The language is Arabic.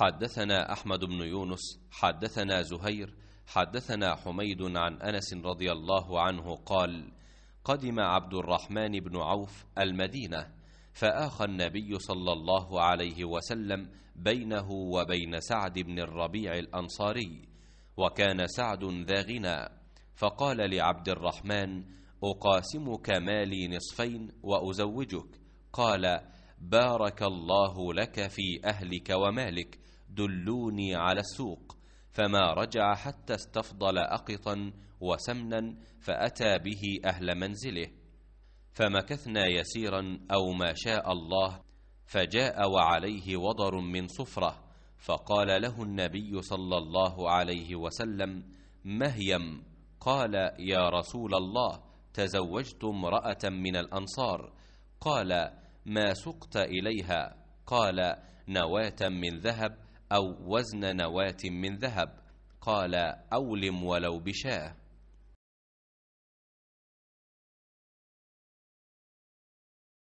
حدثنا أحمد بن يونس حدثنا زهير حدثنا حميد عن أنس رضي الله عنه قال قدم عبد الرحمن بن عوف المدينة فآخى النبي صلى الله عليه وسلم بينه وبين سعد بن الربيع الأنصاري وكان سعد ذا غنى فقال لعبد الرحمن أقاسمك مالي نصفين وأزوجك قال بارك الله لك في أهلك ومالك دلوني على السوق فما رجع حتى استفضل أقطا وسمنا فأتى به أهل منزله فمكثنا يسيرا أو ما شاء الله فجاء وعليه وضر من صفرة فقال له النبي صلى الله عليه وسلم مهيم قال يا رسول الله تزوجت امرأة من الأنصار قال ما سقت إليها قال نواة من ذهب أو وزن نواة من ذهب قال أولم ولو بشاه